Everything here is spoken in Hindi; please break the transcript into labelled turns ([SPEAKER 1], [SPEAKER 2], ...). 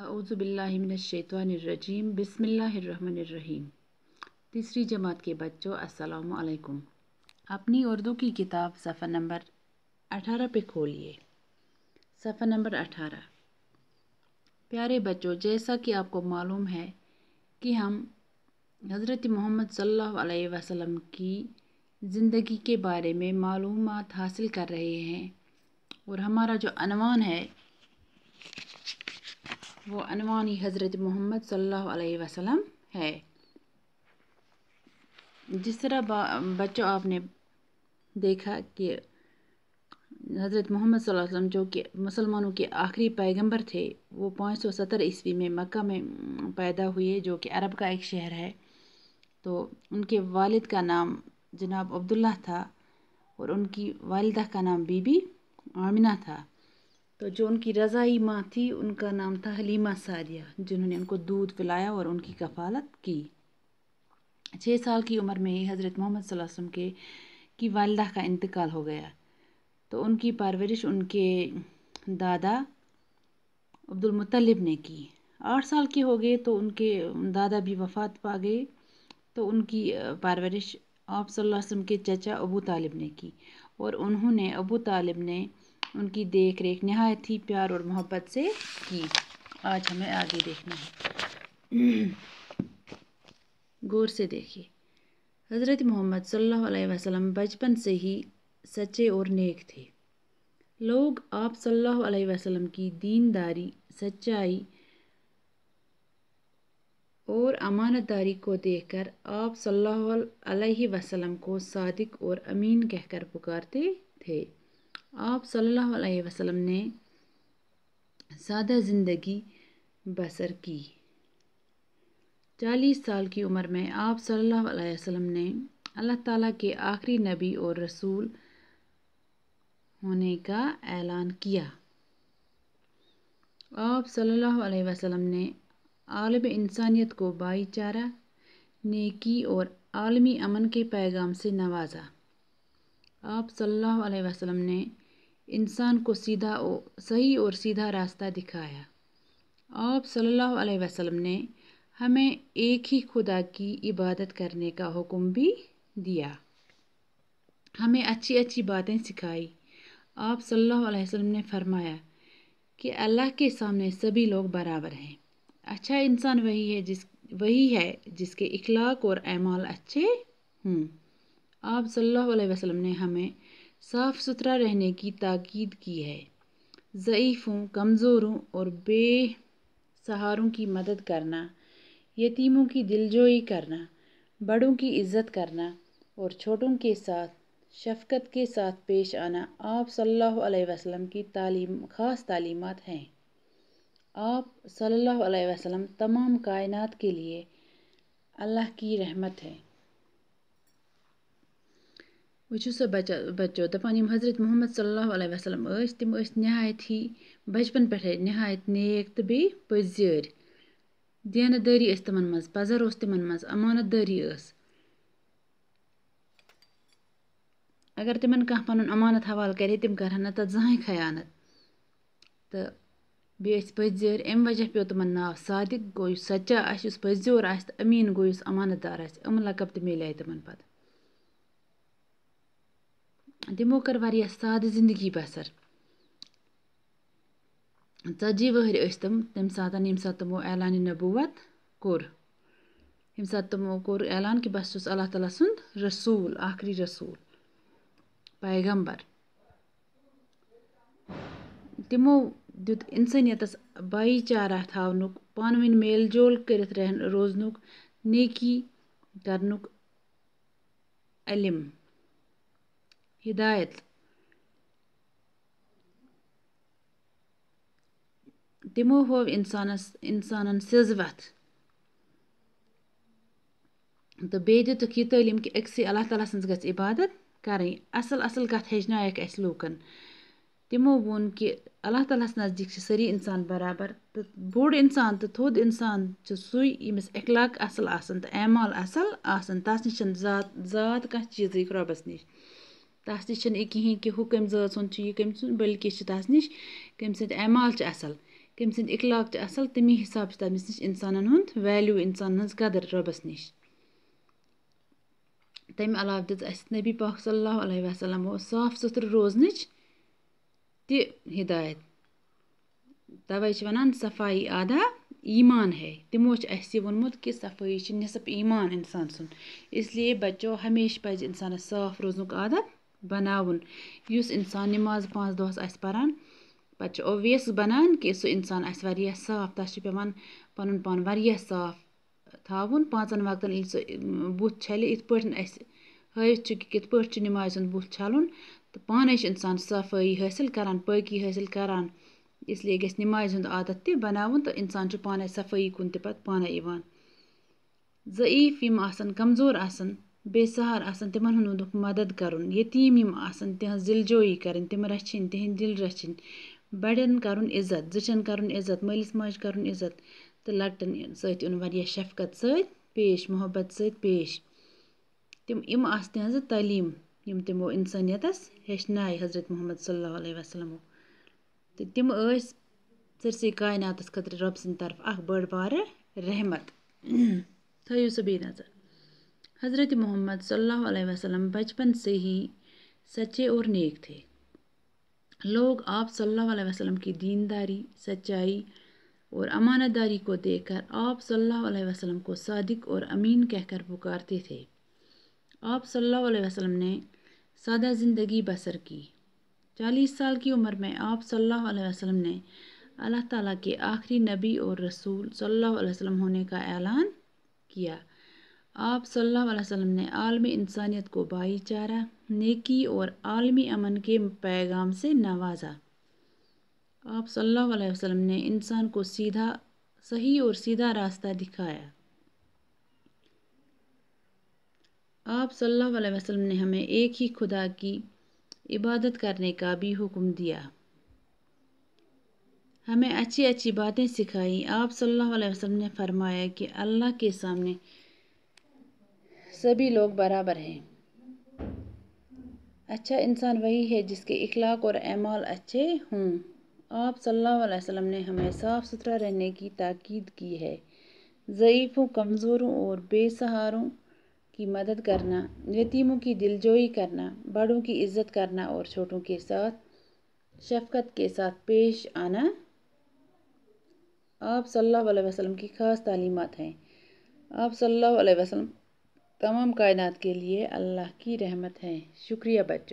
[SPEAKER 1] अज़बिल्लिमिनशैतवानरजीम बसमीम तीसरी जमात के बच्चों अस्सलाम अपनी उर्दू की किताब सफ़र नंबर अठारह पे खोलिए सफ़ा नंबर अठारह प्यारे बच्चों जैसा कि आपको मालूम है कि हम हज़रत मोहम्मद सल्लल्लाहु अलैहि वसल्लम की ज़िंदगी के बारे में मालूम हासिल कर रहे हैं और हमारा जो अनवान है वो अनवानी हज़रत मोहम्मद सल्लल्लाहु अलैहि वसल्लम है जिस तरह बच्चों आपने देखा कि हज़रत मोहम्मद वसल्लम जो कि मुसलमानों के आखिरी पैगंबर थे वो 570 ईस्वी में मक्का में पैदा हुए जो कि अरब का एक शहर है तो उनके वालिद का नाम जनाब अब्दुल्ला था और उनकी वालदा का नाम बीबी आमिना था तो जो उनकी रज़ाई माँ थी उनका नाम था हलीमा सारिया जिन्होंने उनको दूध पिलाया और उनकी कफालत की छः साल की उम्र में ही हज़रत मोहम्मद वसम के की वालदा का इंतकाल हो गया तो उनकी परवरिश उनके दादा अब्दुलमतलब ने की आठ साल के हो गए तो उनके दादा भी वफ़ात पा गए तो उनकी परवरिश आप के चचा अबू तालिब ने की और उन्होंने अबू तालिब ने उनकी देख रेख नहायत ही प्यार और मोहब्बत से की आज हमें आगे देखना है गौर से देखिए हज़रत मोहम्मद सल्लल्लाहु अलैहि वसल्लम बचपन से ही सच्चे और नेक थे लोग आप सल्लल्लाहु अलैहि वसल्लम की दीनदारी सच्चाई और अमानतदारी को देखकर आप सल्लल्लाहु अलैहि वसल्लम को सादिक और अमीन कहकर पुकारते थे आप सल्लल्लाहु अलैहि वसल्लम ने सादा ज़िंदगी बसर की चालीस साल की उम्र में आप सल्लल्लाहु अलैहि वसल्लम ने अल्लाह ताला के आखिरी नबी और रसूल होने का ऐलान किया आप सल्लल्लाहु अलैहि वसल्लम ने आलम इंसानियत को भाईचारा नेकी और आलमी अमन के पैगाम से नवाजा आप सल्लल्लाहु अलैहि वसल्लम ने इंसान को सीधा सही और सीधा रास्ता दिखाया आप सल्लल्लाहु अलैहि वसल्लम ने हमें एक ही खुदा की इबादत करने का हुक्म भी दिया हमें अच्छी अच्छी बातें सिखाई आप सल्लल्लाहु अलैहि वसल्लम ने फरमाया कि अल्लाह के सामने सभी लोग बराबर हैं अच्छा इंसान वही है जिस वही है जिसके इखलाक और अमाल अच्छे हों आप सल्लल्लाहु अलैहि वसल्लम ने हमें साफ़ सुथरा रहने की ताकीद की है ज़ईफ़ों कमज़ोरों और बेसहारों की मदद करना यतीमों की दिलजोई करना बड़ों की इज़्ज़त करना और छोटों के साथ शफ़क़त के साथ पेश आना आप सल्लल्लाहु अलैहि वसल्लम की तालीम ख़ास तालीमत हैं आप सल्लल्लाहु अलैहि वसल्लम तमाम कायनात के लिए अल्लाह की रहमत है وۄنۍ چھُ سُہ بَچا بَچو دَپان یِم حضرت محمد صلی اللہ علیہ وَسلم ٲسۍ تِم ٲسۍ نِہایت ہی بَچپَن پٮ۪ٹھَے نِہایت نیک تہٕ بیٚیہِ پٔزیٲرۍ دیانَت دٲری ٲس تِمَن منٛز پَزَر اوس تِمَن منٛز اَمانَت دٲری ٲس اگر تِمَن کانٛہہ پَنُن اَمانَت حوالہٕ کَرِ ہے تِم کَرٕہَن نہٕ تَتھ زٕہٕنۍ خیانت تہٕ بیٚیہِ ٲسۍ پٔزیٲرۍ اَمہِ وجہ پیوٚو تِمَن ناو صادِق گوٚو یُس سَچا آسہِ یُس پٔزیوٚر آسہِ تہٕ أمیٖن گوٚو یُس اَمانَت دار آسہِ یِم لقب تہِ مِلے تِمَن پَتہٕ تِمو کٔر واریاہ سادٕ زِندگی بَسر ژَتجی وٕہٕرۍ ٲسۍ تِم تَمہِ ساتہٕ ییٚمہِ ساتہٕ تِمو اعلان نبوت کوٚر ییٚمہِ ساتہٕ تِمو کوٚر اعلان کہِ بہٕ چھُس اللہ تعالیٰ سُنٛد رسوٗل آخری رسوٗل پیغمبر تِمو دیُت اِنسٲنیتَس بایی چارہ تھاونُک پانہٕ ؤنۍ میل جول کٔرِتھ روزنُک نیکی کَرنُک علم हिदायत تِمو ہوو اِنسانَس اِنسانَن سِزوَتھ تہٕ بیٚیہِ دِتُکھ یہِ تعلیٖم کہِ أکسٕے اللہ تعالیٰ سٕنٛز گژھِ عبادت کَرٕنۍ اَصٕل اَصٕل کَتھ ہیٚچھنایَکھ اَسہِ لوٗکَن تِمو ووٚن کہِ اللہ تعالیٰ ہَس نزدیٖک چھِ سٲری اِنسان بَرابَر تہٕ بوٚڑ اِنسان تہٕ تھوٚد اِنسان چھُ سُے ییٚمِس اخلاق اَصٕل آسَن تہٕ اعمال اَصٕل آسَن تَس نِش چھَنہٕ زات زات کانٛہہ چیٖزٕے رۄبَس نِش تَس تہِ چھِنہٕ یہِ کِہیٖنۍ کہِ ہُہ کَمہِ ذات سُنٛد چھُ یہِ کٔمۍ سُنٛد بٔلکہِ چھِ تَس نِش کٔمۍ سٕنٛدۍ اعمال چھِ اَصٕل کٔمۍ سٕنٛدۍ اِخلاق چھِ اَصٕل تَمی حِساب چھِ تٔمِس نِش اِنسانَن ہُنٛد ویلیوٗ اِنسانَن ہٕنٛز قدٕر رۄبَس نِش تَمہِ علاوٕ دِژ اَسہِ نبی پاک صلی اللہ علیہ وَسلمو صاف سُتھرٕ روزنٕچ تہِ ہدایت تَوَے چھِ وَنان صفایی آدھا ایٖمان ہے تِمو چھِ اَسہِ یہِ ووٚنمُت کہِ صفٲیی چھِ نٮ۪صٕف ایٖمان اِنسان سُنٛد اِسلیے بَچو ہمیشہِ پَزِ اِنسانَس صاف روزنُک عادت بَناوُن یوس اِنسان نِماز پانٛژھ دۄہَس آسہِ پَران پَتہٕ چھِ اوٚبوِیَس بَنان کہِ سُہ اِنسان آسہِ واریاہ صاف پان واریاہ صاف تھاوُن پانٛژَن وقتَن ییٚلہِ سُہ بُتھ چھَلہِ یِتھ پٲٹھۍ اَسہِ ہٲیِتھ چھُ کہِ کِتھ پٲٹھۍ چھُ نِمازِ ہُنٛد بُتھ عادت کمزور بے سہارٕ آسان تِمَن ہُنٛد دوٚپ مَدد کَرُن یتیٖم یِم آسان تِہٕنٛز دِل جویی کَرٕنۍ تِم رَچھِنۍ تِہِنٛدۍ دِل رَچھِنۍ بَڑٮ۪ن کَرُن عزت زٕچھَن کَرُن عزت مٲلِس ماجہِ کَرُن عزت تہٕ لۄکٹٮ۪ن سۭتۍ یُن واریاہ شفقت سۭتۍ پیش محبت سۭتۍ پیش تِم یِم آسہٕ تِہٕنٛزٕ تعلیٖم یِم تِمو اِنسٲنیتَس ہیٚچھنایہِ حضرت محمد صلی اللہ علیہ وَسلمو تہٕ تِم ٲسۍ سٲرسٕے کایناتَس خٲطرٕ رۄبہٕ سٕنٛدِ طرفہٕ اَکھ بٔڑ بارٕ رحمت تھٲیِو سُہ بیٚیہِ نظر हज़रत मोहम्मद सल्लल्लाहु अलैहि वसल्लम बचपन से ही सच्चे और नेक थे लोग आप सल्लल्लाहु अलैहि वसल्लम की दीनदारी सच्चाई और अमानतदारी को देखकर आप सल्लल्लाहु अलैहि वसल्लम को सादिक और अमीन कहकर पुकारते थे आप सल्लल्लाहु अलैहि वसल्लम ने सादा ज़िंदगी बसर की चालीस साल की उम्र में आप सल्लल्लाहु अलैहि वसल्लम ने अल्लाह ताला के आखिरी नबी और रसूल सल्लल्लाहु अलैहि वसल्लम होने का ऐलान किया आप सल्लल्लाहु अलैहि वसल्लम ने आलमी इंसानियत को भाईचारा नेकी और आलमी अमन के पैगाम से नवाजा आप सल्लल्लाहु अलैहि वसल्लम ने इंसान को सीधा सही और सीधा रास्ता दिखाया आप सल्लल्लाहु अलैहि वसल्लम ने हमें एक ही खुदा की इबादत करने का भी हुक्म दिया हमें अच्छी अच्छी बातें सिखाई आप सल्लल्लाहु अलैहि वसल्लम ने फरमाया कि अल्लाह के सामने सभी लोग बराबर हैं अच्छा इंसान वही है जिसके इखलाक और अमाल अच्छे हों आप सल्लल्लाहु अलैहि वसल्लम ने हमें साफ़ सुथरा रहने की ताकीद की है ज़यीफ़ों कमज़ोरों और बेसहारों की मदद करना यतीमों की दिलजोई करना बड़ों की इज़्ज़त करना और छोटों के साथ शफकत के साथ पेश आना आप सल्लल्लाहु अलैहि वसल्लम की ख़ास तालीमत हैं आप सल्लल्लाहु अलैहि वसल्लम तमाम कायनात के लिए अल्लाह की रहमत है शुक्रिया बच्चों